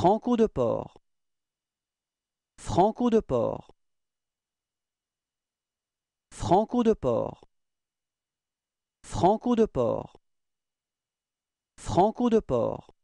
Franco de Port. Franco de Port. Franco de Port. Franco de Port. Franco de Port.